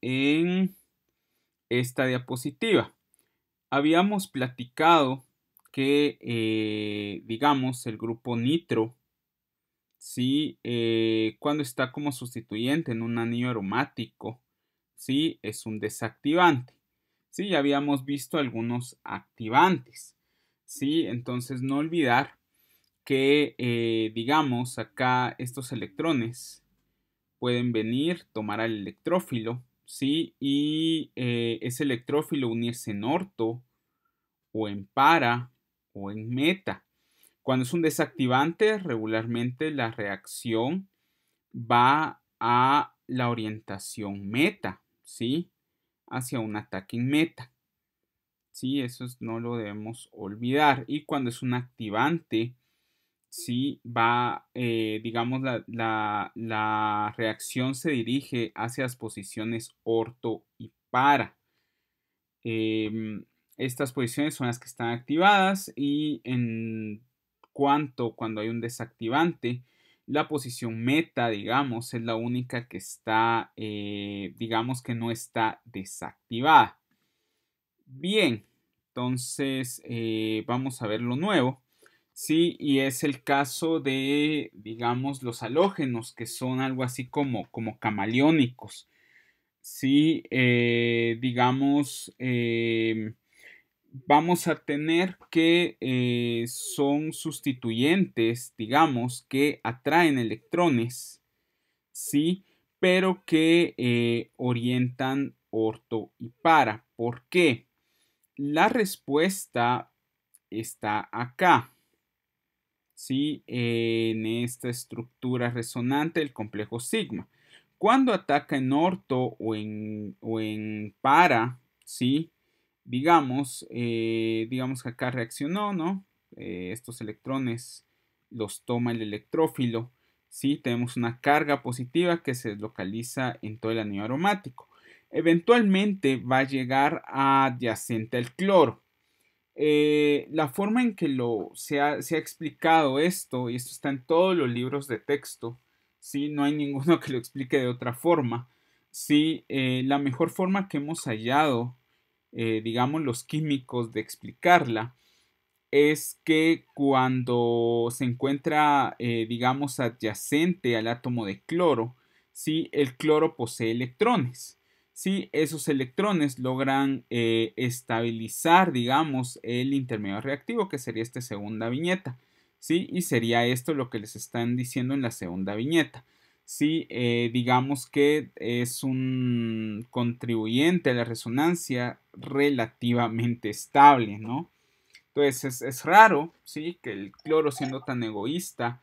en esta diapositiva. Habíamos platicado que, eh, digamos, el grupo nitro, si eh, cuando está como sustituyente en un anillo aromático, ¿sí? Es un desactivante. Si Ya habíamos visto algunos activantes, ¿sí? Entonces, no olvidar que, eh, digamos, acá estos electrones pueden venir, tomar al electrófilo, ¿sí? Y eh, ese electrófilo unirse en orto o en para o en meta. Cuando es un desactivante, regularmente la reacción va a la orientación meta, ¿sí? Hacia un ataque en meta. Sí, eso no lo debemos olvidar. Y cuando es un activante, si va, eh, digamos, la, reacción se dirige hacia las posiciones orto y para. Em, estas posiciones son las que están activadas y en cuanto cuando hay un desactivante, la posición meta, digamos, es la única que está, eh, digamos, que no está desactivada. Bien, entonces eh, vamos a ver lo nuevo. Sí, y es el caso de, digamos, los halógenos, que son algo así como, como camaleónicos. Sí, eh, digamos, eh, vamos a tener que eh, son sustituyentes, digamos, que atraen electrones, sí, pero que orientan orto y para. ¿Por qué? La respuesta está acá. ¿sí? en esta estructura resonante del complejo sigma. Cuando ataca en orto o en, o en para, ¿sí? digamos, eh, digamos que acá reaccionó, ¿no? Eh, estos electrones los toma el electrófilo, ¿sí? tenemos una carga positiva que se localiza en todo el anillo aromático. Eventualmente va a llegar adyacente al cloro. Eh, la forma en que se, ha, explicado esto, y esto está en todos los libros de texto, ¿sí? no hay ninguno que lo explique de otra forma. ¿sí? Eh, la mejor forma que hemos hallado, eh, digamos, los químicos de explicarla, es que cuando se encuentra, digamos, adyacente al átomo de cloro, ¿sí? el cloro posee electrones si esos electrones logran eh, estabilizar, digamos, el intermedio reactivo, que sería esta segunda viñeta. ¿sí? Y sería esto lo que les están diciendo en la segunda viñeta. ¿sí? Eh, digamos que es un contribuyente a la resonancia relativamente estable, ¿no? Entonces es, raro, ¿sí? Que el cloro siendo tan egoísta,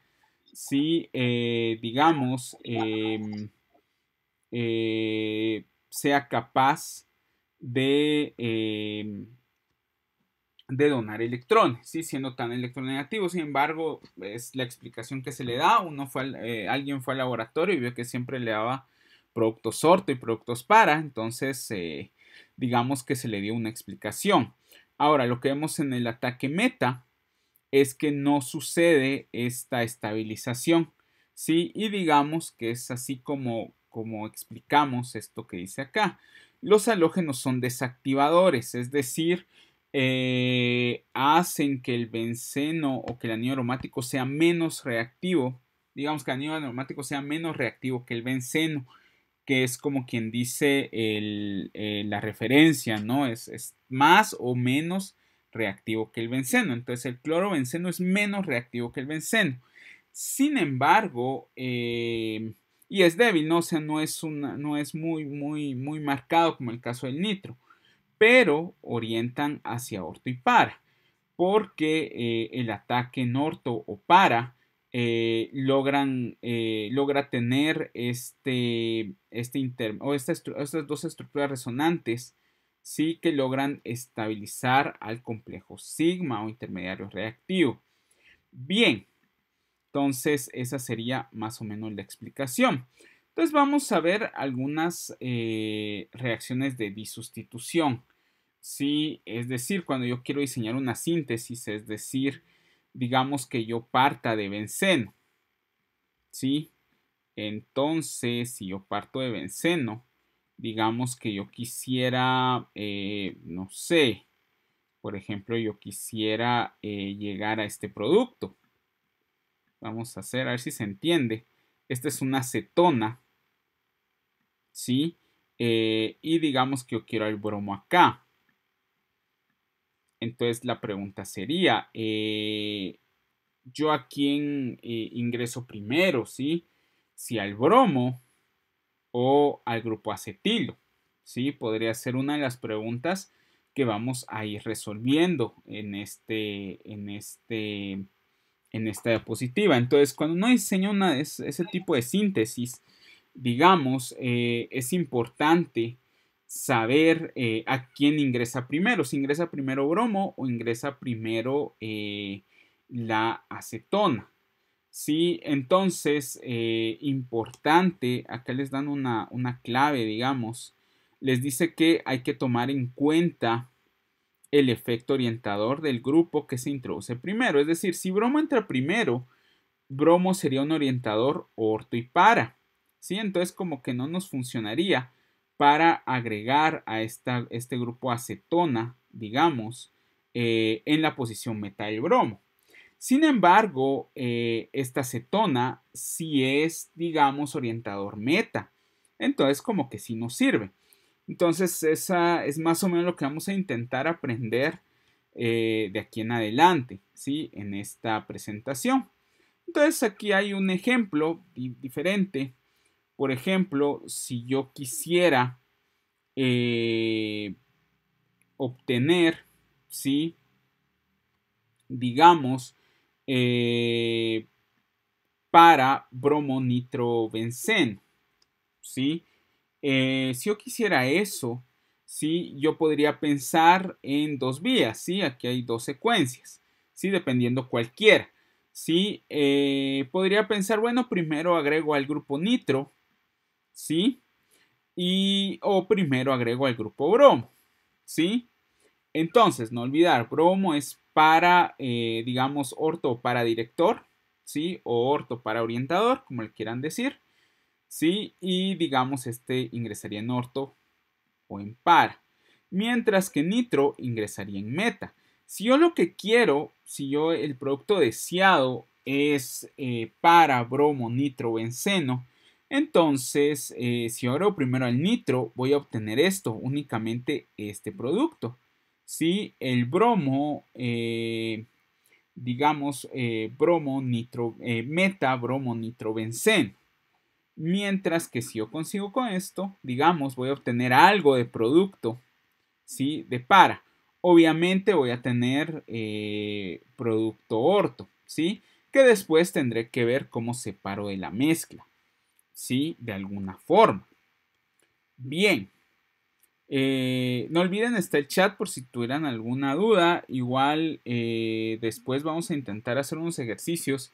¿sí? Eh, digamos, em, eh, sea capaz de, em, de donar electrones, ¿sí? siendo tan electronegativo. Sin embargo, es la explicación que se le da. Uno fue, eh, alguien fue al laboratorio y vio que siempre le daba productos sorto y productos para. Entonces, eh, digamos que se le dio una explicación. Ahora, lo que vemos en el ataque meta es que no sucede esta estabilización. ¿sí? Y digamos que es así como como explicamos esto que dice acá. Los halógenos son desactivadores, es decir, eh, hacen que el benceno o que el anillo aromático sea menos reactivo. Digamos que el anillo aromático sea menos reactivo que el benceno, que es como quien dice eh, la referencia, ¿no? Es, más o menos reactivo que el benceno. Entonces el clorobenceno es menos reactivo que el benceno. Sin embargo, eh, y es débil, ¿no? O sea, no es, no es muy, muy, muy marcado como el caso del nitro, pero orientan hacia orto y para, porque eh, el ataque en orto o para eh, logran, eh, logra tener este, este estas dos estructuras resonantes, sí que logran estabilizar al complejo sigma o intermediario reactivo. Bien, entonces, esa sería más o menos la explicación. Entonces, vamos a ver algunas eh, reacciones de disustitución. ¿sí? Es decir, cuando yo quiero diseñar una síntesis, es decir, digamos que yo parta de benceno. ¿sí? Entonces, si yo parto de benceno, digamos que yo quisiera, eh, no sé, por ejemplo, yo quisiera eh, llegar a este producto. Vamos a hacer, a ver si se entiende. Esta es una acetona. ¿Sí? Eh, y digamos que yo quiero el bromo acá. Entonces la pregunta sería, eh, ¿yo a quién eh, ingreso primero? ¿Sí? Si al bromo o al grupo acetilo. ¿Sí? Podría ser una de las preguntas que vamos a ir resolviendo en este, en este en esta diapositiva. Entonces, cuando uno enseña ese tipo de síntesis, digamos, eh, es importante saber eh, a quién ingresa primero, si ingresa primero bromo o ingresa primero eh, la acetona. Si, entonces, importante, acá les dan una, una clave, digamos, les dice que hay que tomar en cuenta el efecto orientador del grupo que se introduce primero. Es decir, si bromo entra primero, bromo sería un orientador orto y para. ¿sí? Entonces como que no nos funcionaría para agregar a este grupo acetona, digamos, eh, en la posición meta y bromo. Sin embargo, eh, esta acetona si es, digamos, orientador meta. Entonces como que sí nos sirve. Entonces, esa es más o menos lo que vamos a intentar aprender eh, de aquí en adelante, ¿sí? En esta presentación. Entonces, aquí hay un ejemplo diferente. Por ejemplo, si yo quisiera eh, obtener, ¿sí? Digamos, eh, para bromo ¿sí? Eh, si yo quisiera eso, ¿sí? yo podría pensar en dos vías, ¿sí? aquí hay dos secuencias, ¿sí? dependiendo cualquiera. ¿sí? Eh, podría pensar, bueno, primero agrego al grupo nitro, ¿sí? Y, o primero agrego al grupo bromo, ¿sí? Entonces, no olvidar, bromo es para, eh, digamos, orto para director, ¿sí? O orto para orientador, como le quieran decir. ¿sí? Y digamos este ingresaría en orto o en para. Mientras que nitro ingresaría en meta. Si yo lo que quiero, si yo el producto deseado es eh, para bromo, nitro, benceno, entonces eh, si oro primero al nitro voy a obtener esto, únicamente este producto. Si el bromo, eh, digamos, bromo, nitro, meta, bromo, nitro, benceno. Mientras que si yo consigo con esto, digamos, voy a obtener algo de producto, ¿sí? De para. Obviamente voy a tener eh, producto orto, ¿sí? Que después tendré que ver cómo separo de la mezcla, ¿sí? De alguna forma. Bien. Eh, no olviden, está el chat por si tuvieran alguna duda. Igual eh, después vamos a intentar hacer unos ejercicios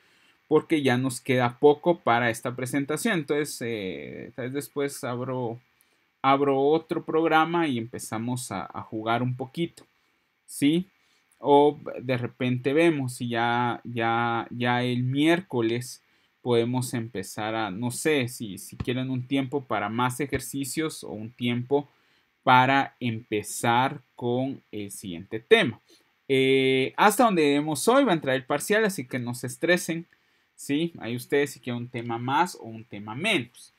porque ya nos queda poco para esta presentación. Entonces, eh, vez después abro, abro otro programa y empezamos a, jugar un poquito, ¿sí? O de repente vemos y ya, ya, ya el miércoles podemos empezar a, no sé, si, si quieren un tiempo para más ejercicios o un tiempo para empezar con el siguiente tema. Eh, hasta donde vemos hoy va a entrar el parcial, así que no se estresen ¿sí? Ahí ustedes si quieren un tema más o un tema menos.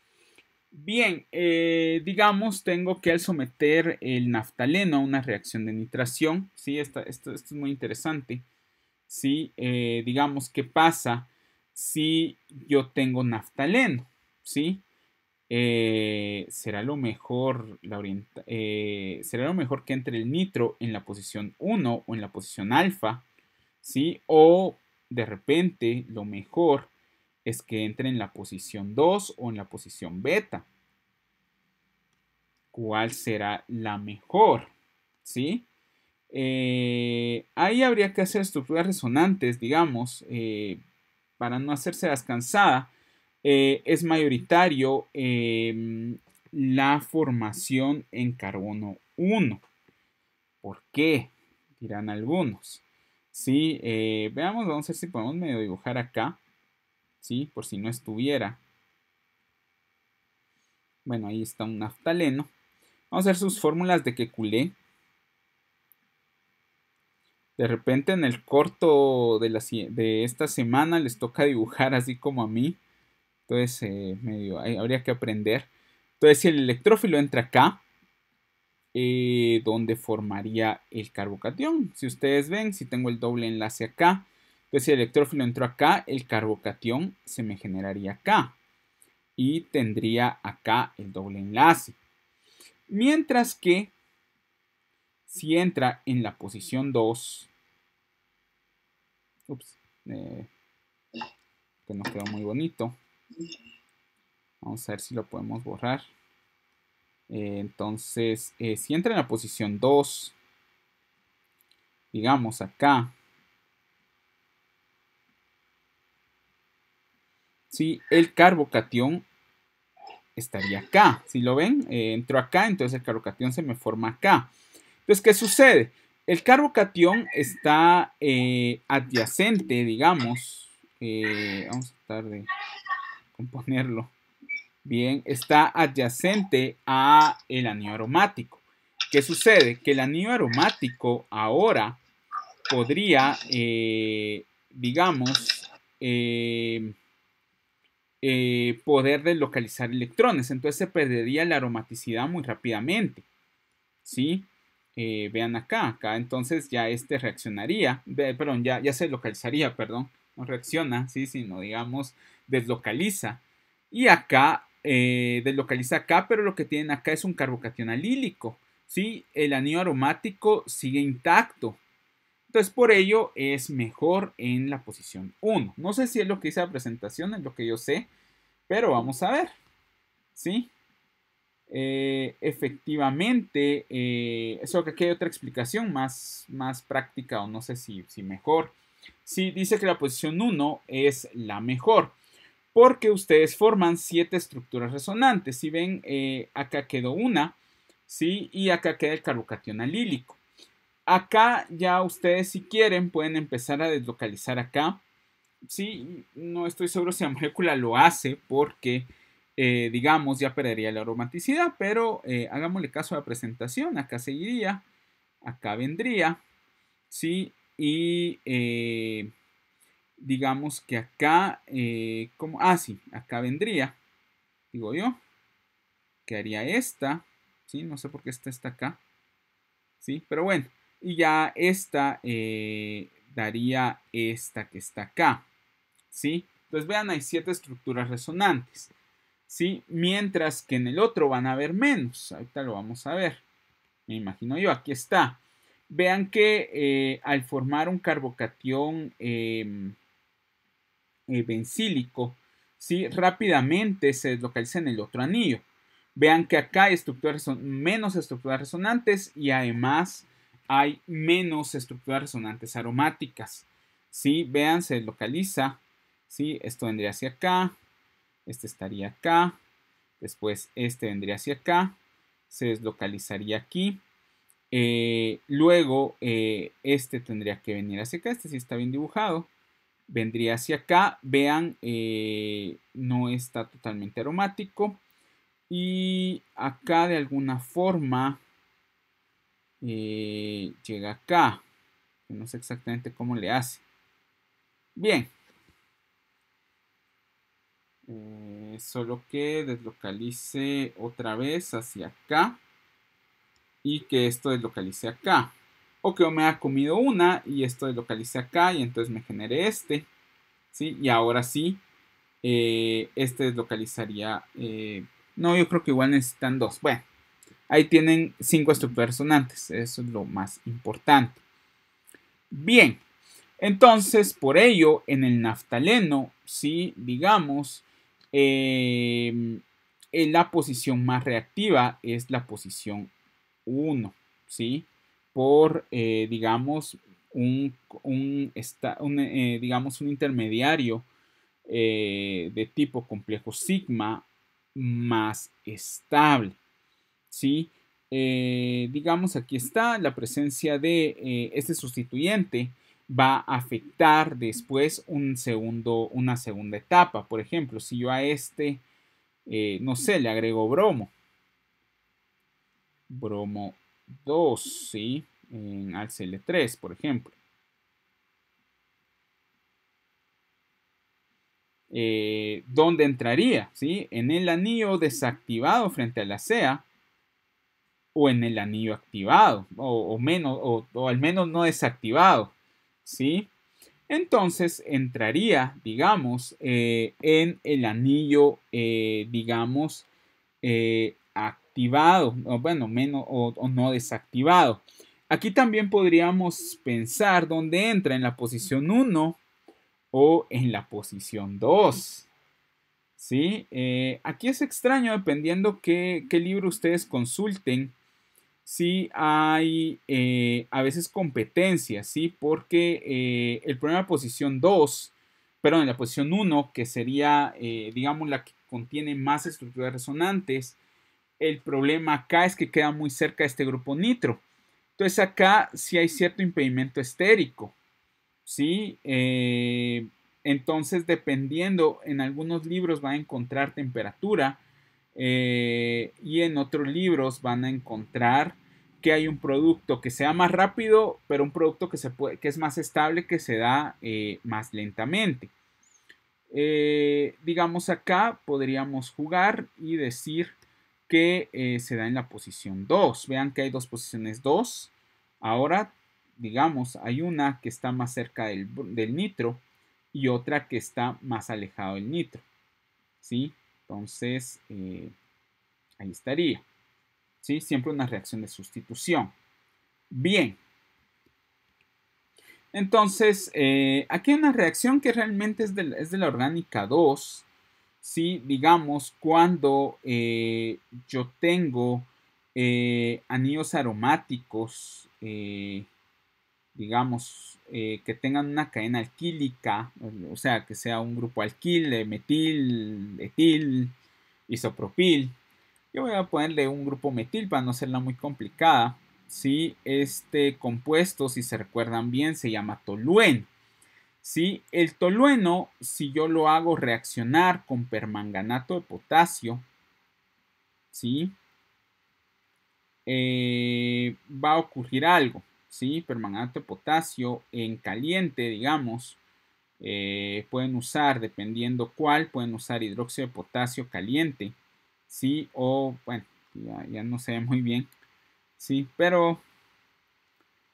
Bien, eh, digamos, tengo que al someter el naftaleno a una reacción de nitración, ¿sí? esto, es muy interesante, ¿sí? Eh, digamos, ¿qué pasa si yo tengo naftaleno, ¿sí? Eh, será lo mejor la será lo mejor que entre el nitro en la posición 1 o en la posición alfa, ¿sí? O de repente lo mejor es que entre en la posición 2 o en la posición beta. ¿Cuál será la mejor? ¿Sí? Eh, ahí habría que hacer estructuras resonantes, digamos, eh, para no hacerse descansada. Eh, es mayoritario em, la formación en carbono 1. ¿Por qué? Dirán algunos. Sí, eh, veamos, vamos a ver si podemos medio dibujar acá. Sí, por si no estuviera. Bueno, ahí está un naftaleno. Vamos a ver sus fórmulas de culé De repente en el corto de, de esta semana les toca dibujar así como a mí. Entonces, eh, medio, habría que aprender. Entonces, si el electrófilo entra acá, eh, donde formaría el carbocatión. Si ustedes ven, si tengo el doble enlace acá, entonces si el electrófilo entró acá, el carbocatión se me generaría acá. Y tendría acá el doble enlace. Mientras que si entra en la posición 2, eh, que no quedó muy bonito. Vamos a ver si lo podemos borrar. Eh, entonces, eh, si entra en la posición 2, digamos acá, si el carbocatión estaría acá. Si lo ven, eh, entró acá, entonces el carbocatión se me forma acá. Entonces, ¿qué sucede? El carbocatión está adyacente, digamos. vamos a tratar de componerlo bien, está adyacente a el anillo aromático. ¿Qué sucede? Que el anillo aromático ahora podría, eh, digamos, eh, eh, poder deslocalizar electrones. Entonces se perdería la aromaticidad muy rápidamente. ¿Sí? vean acá, acá entonces ya este reaccionaría, perdón, ya, ya se localizaría, perdón, no reacciona, sí, sino digamos deslocaliza. Y acá eh, deslocaliza acá, pero lo que tienen acá es un carbocatión alílico. ¿sí? El anillo aromático sigue intacto. Entonces, por ello es mejor en la posición 1. No sé si es lo que dice la presentación, es lo que yo sé, pero vamos a ver. ¿Sí? Eh, efectivamente, eh, eso que aquí hay otra explicación más, más práctica o no sé si, si mejor. Sí, dice que la posición 1 es la mejor porque ustedes forman siete estructuras resonantes. Si ven, eh, acá quedó una, ¿sí? Y acá queda el carbocatión alílico. Acá ya ustedes si quieren pueden empezar a deslocalizar acá. Sí, no estoy seguro si la molécula lo hace porque, eh, digamos, ya perdería la aromaticidad, pero eh, hagámosle caso a la presentación. Acá seguiría, acá vendría, ¿sí? Y digamos que acá, eh, como, ah, sí, acá vendría, digo yo, que haría esta, ¿sí? No sé por qué esta está acá, ¿sí? Pero bueno, y ya esta eh, daría esta que está acá, ¿sí? Entonces vean, hay siete estructuras resonantes, ¿sí? Mientras que en el otro van a haber menos, ahorita lo vamos a ver, me imagino yo, aquí está. Vean que eh, al formar un carbocatión em, bencílico ¿sí? rápidamente se deslocaliza en el otro anillo. Vean que acá hay estructuras menos estructuras resonantes y además hay menos estructuras resonantes aromáticas. ¿sí? Vean, se deslocaliza. ¿sí? Esto vendría hacia acá, este estaría acá, después este vendría hacia acá, se deslocalizaría aquí. Eh, luego, eh, este tendría que venir hacia acá. Este sí está bien dibujado vendría hacia acá. Vean, eh, no está totalmente aromático. Y acá de alguna forma eh, llega acá. No sé exactamente cómo le hace. Bien. Eh, solo que deslocalice otra vez hacia acá. Y que esto deslocalice acá. O que me ha comido una y esto localice acá y entonces me generé este. ¿sí? Y ahora sí, eh, este deslocalizaría... Eh, no, yo creo que igual necesitan dos. Bueno, ahí tienen cinco estructuras Eso es lo más importante. Bien, entonces por ello en el naftaleno, ¿sí? digamos, en em, eh, la posición más reactiva es la posición 1, ¿sí? por, eh, digamos, un, eh, digamos, un intermediario eh, de tipo complejo sigma más estable. ¿sí? digamos, aquí está la presencia de este sustituyente va a afectar después un segundo, una segunda etapa. Por ejemplo, si yo a este, no sé, le agrego bromo, bromo 2, ¿sí? En cl 3 por ejemplo. Eh, ¿Dónde entraría? ¿sí? En el anillo desactivado frente a la CEA o en el anillo activado o, menos, o, al menos no desactivado. ¿sí? Entonces entraría, digamos, eh, en el anillo, eh, digamos, activado activado o bueno, menos o, no desactivado. Aquí también podríamos pensar dónde entra, en la posición 1 o en la posición 2. ¿Sí? Eh, aquí es extraño, dependiendo qué, qué libro ustedes consulten, si hay eh, a veces competencia, ¿sí? Porque eh, el problema de posición 2, perdón, en la posición 1, que sería, digamos, la que contiene más estructuras resonantes, el problema acá es que queda muy cerca de este grupo nitro. Entonces acá sí hay cierto impedimento estérico. ¿sí? Eh, entonces, dependiendo, en algunos libros van a encontrar temperatura eh, y en otros libros van a encontrar que hay un producto que sea más rápido, pero un producto que, se es más estable, que se da eh, más lentamente. digamos acá podríamos jugar y decir que eh, se da en la posición 2. Vean que hay dos posiciones 2. Ahora, digamos, hay una que está más cerca del, nitro y otra que está más alejado del nitro. ¿Sí? Entonces, eh, ahí estaría. ¿Sí? Siempre una reacción de sustitución. Bien. Entonces, eh, aquí hay una reacción que realmente es de, es de la orgánica 2 si digamos cuando eh, yo tengo eh, anillos aromáticos, eh, digamos, que tengan una cadena alquílica, o sea, que sea un grupo alquil, metil, etil, isopropil. Yo voy a ponerle un grupo metil para no hacerla muy complicada. Si este compuesto, si se recuerdan bien, se llama tolueno. El tolueno, si yo lo hago reaccionar con permanganato de potasio, ¿sí? Eh, va a ocurrir algo, ¿sí? Permanganato de potasio en caliente, digamos. Eh, pueden usar, dependiendo cuál, pueden usar hidróxido de potasio caliente, ¿sí? O, bueno, ya, no se ve muy bien, ¿sí? Pero,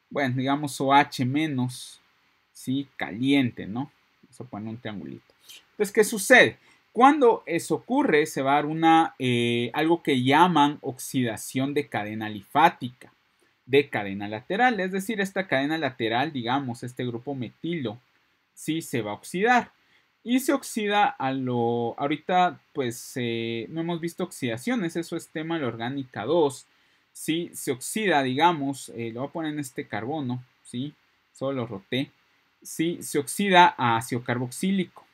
bueno, digamos OH menos, ¿sí? Caliente, ¿no? Eso pone un triangulito. Entonces, ¿qué sucede? Cuando eso ocurre, se va a dar una, eh, algo que llaman oxidación de cadena alifática, de cadena lateral. Es decir, esta cadena lateral, digamos, este grupo metilo, sí se va a oxidar. Y se oxida a lo... Ahorita, pues, eh, no hemos visto oxidaciones, eso es tema de la orgánica 2. Sí, se oxida, digamos, eh, lo voy a poner en este carbono, ¿sí? Solo lo roté. ¿sí? se oxida a ácido carboxílico.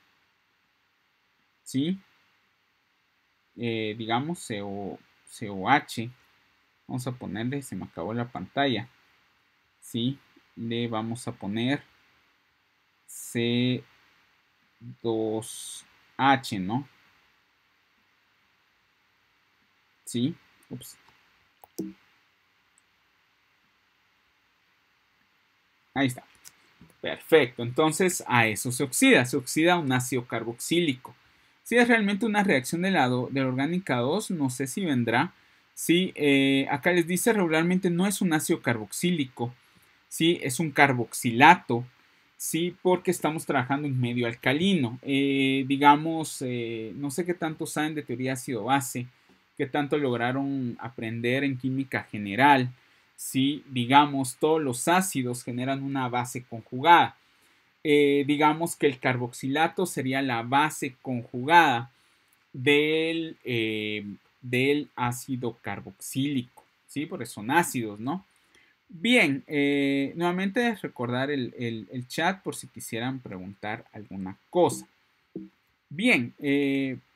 ¿sí? Eh, digamos CO, COH. Vamos a ponerle, se me acabó la pantalla. ¿sí? Le vamos a poner C2H, ¿no? ¿Sí? Ahí está. Perfecto, entonces a eso se oxida, se oxida un ácido carboxílico. Si es realmente una reacción de lado, orgánica 2, no sé si vendrá. ¿sí? Eh, acá les dice regularmente no es un ácido carboxílico, ¿sí? es un carboxilato, ¿sí? porque estamos trabajando en medio alcalino. Eh, digamos, eh, no sé qué tanto saben de teoría ácido-base, qué tanto lograron aprender en química general si, digamos, todos los ácidos generan una base conjugada. Eh, digamos que el carboxilato sería la base conjugada del, eh, del ácido carboxílico, ¿sí? Porque son ácidos, ¿no? Bien, eh, nuevamente recordar el, chat por si quisieran preguntar alguna cosa. Bien,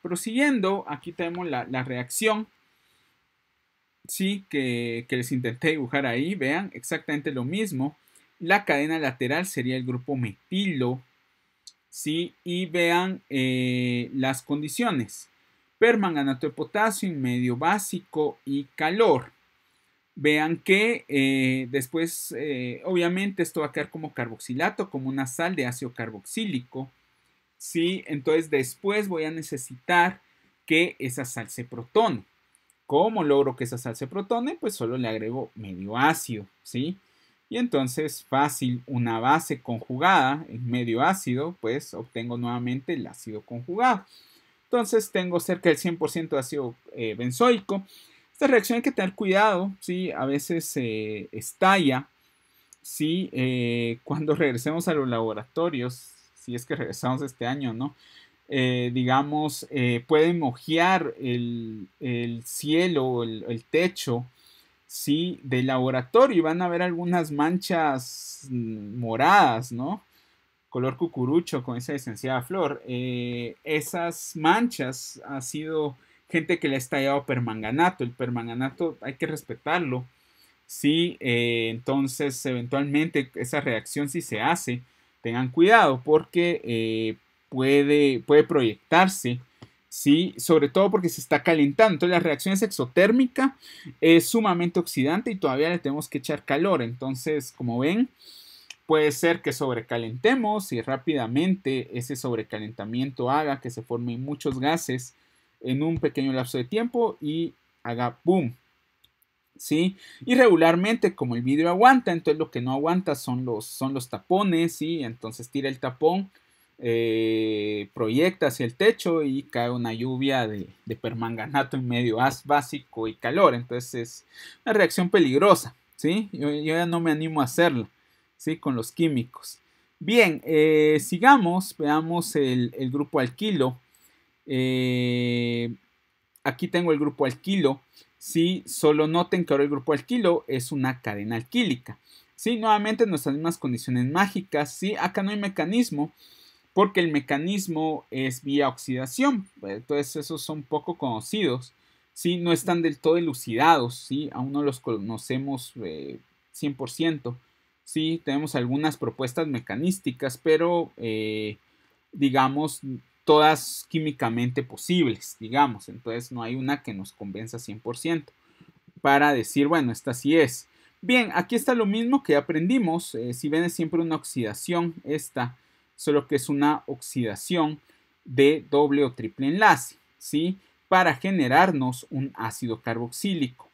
prosiguiendo, aquí tenemos la, la reacción sí que, les intenté dibujar ahí, vean, exactamente lo mismo. La cadena lateral sería el grupo metilo, ¿sí? Y vean eh, las condiciones. Permanganato de potasio, en medio básico y calor. Vean que eh, después, eh, obviamente, esto va a quedar como carboxilato, como una sal de ácido carboxílico. ¿sí? Entonces, después voy a necesitar que esa sal se protone. ¿Cómo logro que esa sal se protone? Pues solo le agrego medio ácido, ¿sí? Y entonces fácil, una base conjugada en medio ácido, pues obtengo nuevamente el ácido conjugado. Entonces tengo cerca del 100% de ácido eh, benzoico. Esta reacción hay que tener cuidado, ¿sí? A veces se eh, estalla, ¿sí? Eh, cuando regresemos a los laboratorios, si es que regresamos este año, ¿no? Eh, digamos, puede eh, pueden mojear el, cielo, el, el, techo, ¿sí? Del laboratorio y van a ver algunas manchas mm, moradas, ¿no? Color cucurucho con esa licenciada flor. Eh, esas manchas ha sido gente que le ha estallado permanganato. El permanganato hay que respetarlo. Sí, entonces eventualmente esa reacción si se hace, tengan cuidado porque puede, proyectarse, ¿sí? sobre todo porque se está calentando. Entonces la reacción es exotérmica, es sumamente oxidante y todavía le tenemos que echar calor. Entonces, como ven, puede ser que sobrecalentemos y rápidamente ese sobrecalentamiento haga que se formen muchos gases en un pequeño lapso de tiempo y haga boom. ¿Sí? Y regularmente, como el vidrio aguanta, entonces lo que no aguanta son los, son los tapones, ¿sí? Entonces tira el tapón eh, proyecta hacia el techo y cae una lluvia de, permanganato en medio haz básico y calor. Entonces es una reacción peligrosa, ¿sí? Yo, ya no me animo a hacerlo, ¿sí? Con los químicos. Bien, eh, sigamos, veamos el, grupo alquilo. Eh, aquí tengo el grupo alquilo. ¿sí? Solo noten que ahora el grupo alquilo es una cadena alquílica. ¿sí? Nuevamente nuestras mismas condiciones mágicas, ¿sí? Acá no hay mecanismo, porque el mecanismo es vía oxidación. Pues, entonces esos son poco conocidos, ¿sí? no están del todo elucidados, ¿sí? aún no los conocemos 100%. Eh, ¿sí? Tenemos algunas propuestas mecanísticas, pero eh, digamos todas químicamente posibles, digamos. Entonces no hay una que nos convenza 100% para decir, bueno, esta sí es. Bien, aquí está lo mismo que aprendimos. Eh, si ven es siempre una oxidación esta solo que es una oxidación de doble o triple enlace, ¿sí? Para generarnos un ácido carboxílico.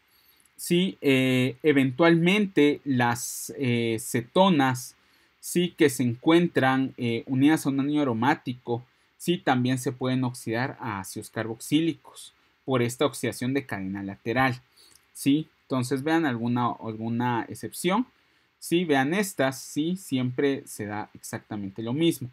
¿sí? Eh, eventualmente las eh, cetonas, ¿sí? Que se encuentran eh, unidas a un anillo aromático, ¿sí? También se pueden oxidar a ácidos carboxílicos por esta oxidación de cadena lateral, ¿sí? Entonces vean alguna, alguna excepción si vean estas, si siempre se da exactamente lo mismo.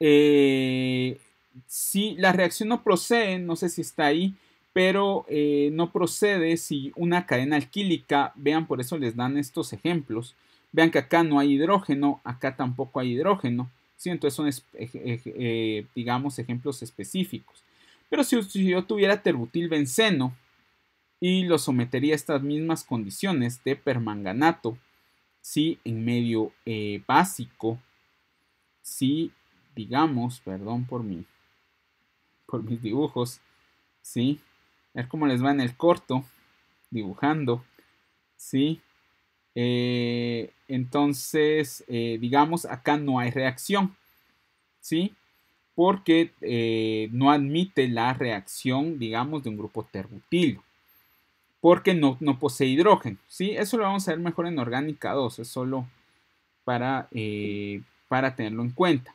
Eh, si la reacción no procede, no sé si está ahí, pero eh, no procede si una cadena alquílica, vean, por eso les dan estos ejemplos. Vean que acá no hay hidrógeno, acá tampoco hay hidrógeno. Entonces son, eh, digamos, ejemplos específicos. Pero si, si yo tuviera terbutil benceno y lo sometería a estas mismas condiciones de permanganato, Sí, en medio eh, básico, si digamos, perdón por mí, por mis dibujos, ¿sí? A ver cómo les va en el corto, dibujando, ¿sí? Eh, entonces, eh, digamos, acá no hay reacción, ¿sí? Porque no admite la reacción, digamos, de un grupo terbutilo, porque no, posee hidrógeno. ¿sí? Eso lo vamos a ver mejor en orgánica 2, es solo para, eh, para tenerlo en cuenta.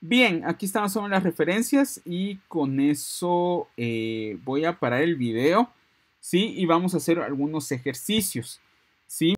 Bien, aquí están solo las referencias y con eso eh, voy a parar el video, ¿sí? Y vamos a hacer algunos ejercicios, ¿sí?